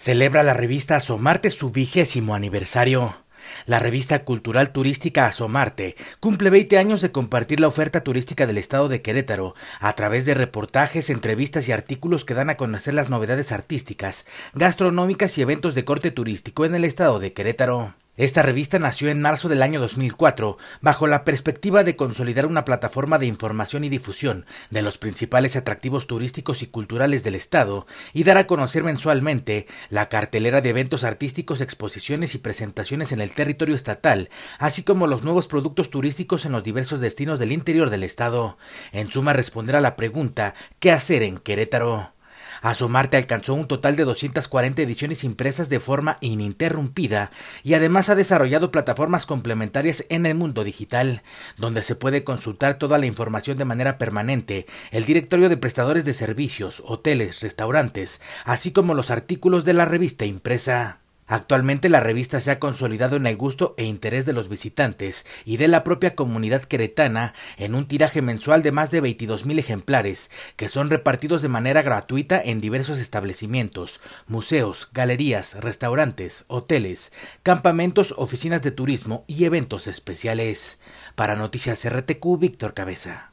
Celebra la revista Asomarte su vigésimo aniversario. La revista cultural turística Asomarte cumple 20 años de compartir la oferta turística del estado de Querétaro a través de reportajes, entrevistas y artículos que dan a conocer las novedades artísticas, gastronómicas y eventos de corte turístico en el estado de Querétaro. Esta revista nació en marzo del año 2004 bajo la perspectiva de consolidar una plataforma de información y difusión de los principales atractivos turísticos y culturales del estado y dar a conocer mensualmente la cartelera de eventos artísticos, exposiciones y presentaciones en el territorio estatal, así como los nuevos productos turísticos en los diversos destinos del interior del estado. En suma, responder a la pregunta ¿qué hacer en Querétaro? marte alcanzó un total de 240 ediciones impresas de forma ininterrumpida y además ha desarrollado plataformas complementarias en el mundo digital, donde se puede consultar toda la información de manera permanente, el directorio de prestadores de servicios, hoteles, restaurantes, así como los artículos de la revista impresa. Actualmente la revista se ha consolidado en el gusto e interés de los visitantes y de la propia comunidad queretana en un tiraje mensual de más de 22.000 ejemplares, que son repartidos de manera gratuita en diversos establecimientos, museos, galerías, restaurantes, hoteles, campamentos, oficinas de turismo y eventos especiales. Para Noticias RTQ, Víctor Cabeza.